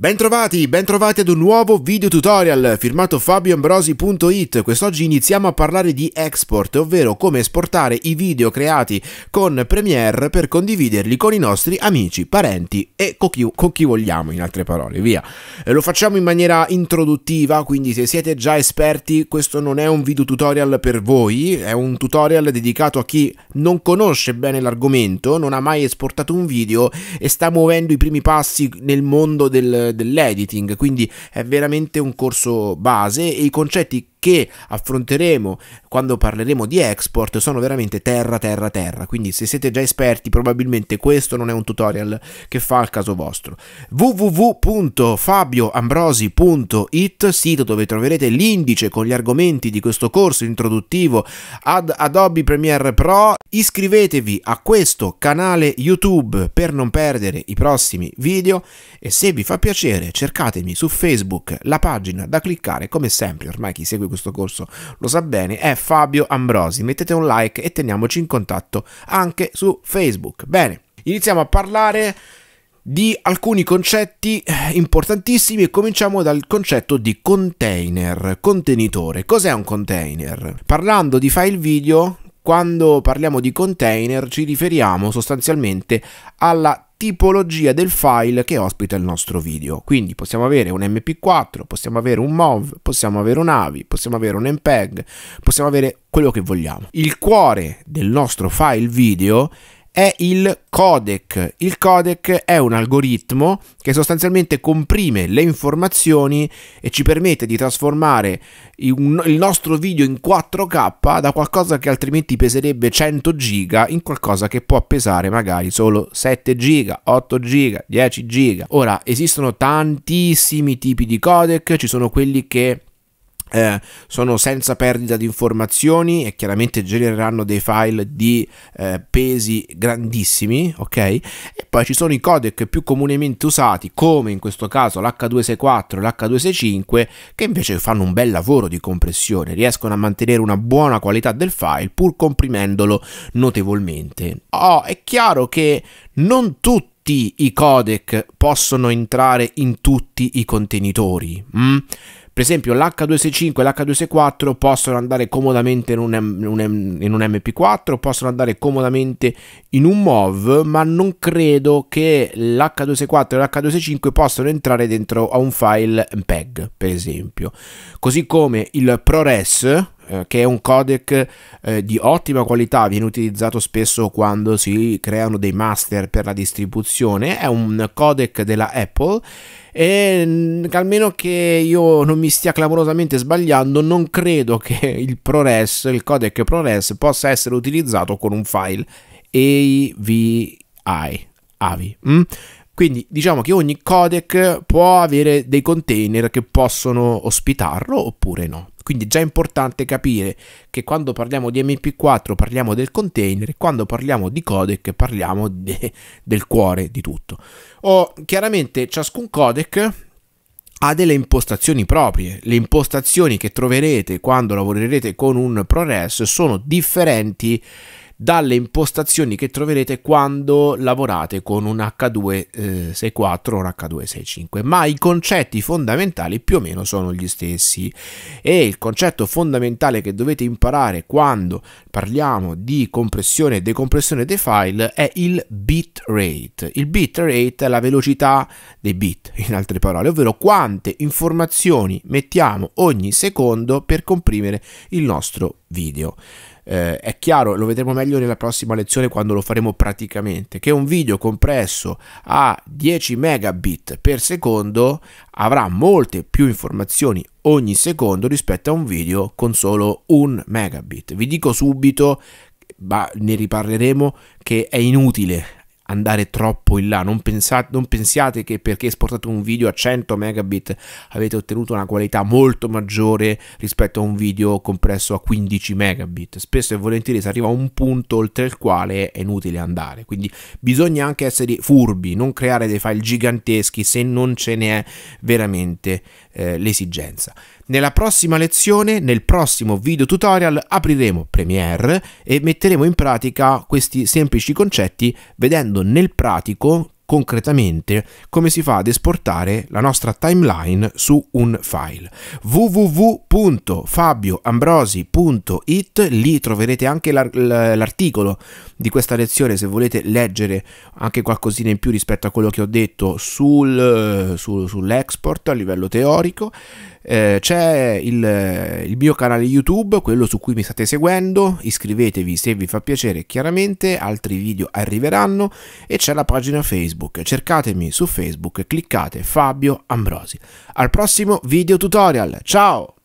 Bentrovati, bentrovati ad un nuovo video tutorial firmato fabioambrosi.it. Quest'oggi iniziamo a parlare di export, ovvero come esportare i video creati con Premiere per condividerli con i nostri amici, parenti e con chi, con chi vogliamo, in altre parole, via. Eh, lo facciamo in maniera introduttiva, quindi se siete già esperti, questo non è un video tutorial per voi, è un tutorial dedicato a chi non conosce bene l'argomento, non ha mai esportato un video e sta muovendo i primi passi nel mondo del dell'editing, quindi è veramente un corso base e i concetti che affronteremo quando parleremo di export sono veramente terra terra terra quindi se siete già esperti probabilmente questo non è un tutorial che fa al caso vostro www.fabioambrosi.it sito dove troverete l'indice con gli argomenti di questo corso introduttivo ad Adobe Premiere Pro iscrivetevi a questo canale YouTube per non perdere i prossimi video e se vi fa piacere cercatemi su Facebook la pagina da cliccare come sempre ormai chi segue di questo corso lo sa bene, è Fabio Ambrosi. Mettete un like e teniamoci in contatto anche su Facebook. Bene, iniziamo a parlare di alcuni concetti eh, importantissimi e cominciamo dal concetto di container, contenitore. Cos'è un container? Parlando di file video, quando parliamo di container ci riferiamo sostanzialmente alla tipologia del file che ospita il nostro video. Quindi possiamo avere un MP4, possiamo avere un MOV, possiamo avere un AVI, possiamo avere un MPEG, possiamo avere quello che vogliamo. Il cuore del nostro file video è il codec. Il codec è un algoritmo che sostanzialmente comprime le informazioni e ci permette di trasformare il nostro video in 4K da qualcosa che altrimenti peserebbe 100 giga in qualcosa che può pesare magari solo 7 giga, 8 giga, 10 giga. Ora esistono tantissimi tipi di codec, ci sono quelli che eh, sono senza perdita di informazioni e chiaramente genereranno dei file di eh, pesi grandissimi, ok? E poi ci sono i codec più comunemente usati, come in questo caso l'H264 e l'H265, che invece fanno un bel lavoro di compressione, riescono a mantenere una buona qualità del file pur comprimendolo notevolmente. Oh, è chiaro che non tutti i codec possono entrare in tutti i contenitori. Mh? Mm? Per esempio l'H265 e l'H264 possono andare comodamente in un, un, in un, MP4, possono andare comodamente in un MOV, ma non credo che l'H264 e l'H265 possano entrare dentro a un file MPEG, per esempio. Così come il ProRes, eh, che è un codec eh, di ottima qualità, viene utilizzato spesso quando si creano dei master per la distribuzione, è un codec della Apple e mm, almeno che io non mi stia clamorosamente sbagliando, non credo che il ProRes, il codec ProRes possa essere utilizzato con un file AVI. AVI mm? Quindi diciamo che ogni codec può avere dei container che possono ospitarlo oppure no. Quindi è già importante capire che quando parliamo di MP4 parliamo del container, e quando parliamo di codec parliamo de del cuore di tutto. O chiaramente ciascun codec ha delle impostazioni proprie. Le impostazioni che troverete quando lavorerete con un ProRes sono differenti dalle impostazioni che troverete quando lavorate con un H264 eh, o un H265, ma i concetti fondamentali più o meno sono gli stessi e il concetto fondamentale che dovete imparare quando parliamo di compressione e decompressione dei file è il bitrate. Il bitrate è la velocità dei bit, in altre parole, ovvero quante informazioni mettiamo ogni secondo per comprimere il nostro video eh, è chiaro, lo vedremo meglio nella prossima lezione quando lo faremo praticamente, che un video compresso a 10 megabit per secondo avrà molte più informazioni ogni secondo rispetto a un video con solo un megabit. Vi dico subito ma ne riparleremo, che è inutile andare troppo in là, non, pensate, non pensiate che perché esportate un video a 100 megabit avete ottenuto una qualità molto maggiore rispetto a un video compresso a 15 megabit, spesso e volentieri si arriva a un punto oltre il quale è inutile andare, quindi bisogna anche essere furbi, non creare dei file giganteschi se non ce n'è veramente eh, l'esigenza. Nella prossima lezione, nel prossimo video tutorial, apriremo Premiere e metteremo in pratica questi semplici concetti vedendo nel pratico concretamente come si fa ad esportare la nostra timeline su un file. www.fabioambrosi.it, lì troverete anche l'articolo di questa lezione se volete leggere anche qualcosina in più rispetto a quello che ho detto sul, eh, su, sull'export a livello teorico. Eh, c'è il, il mio canale YouTube, quello su cui mi state seguendo, iscrivetevi se vi fa piacere chiaramente, altri video arriveranno e c'è la pagina Facebook, cercatemi su Facebook, cliccate Fabio Ambrosi. Al prossimo video tutorial, ciao!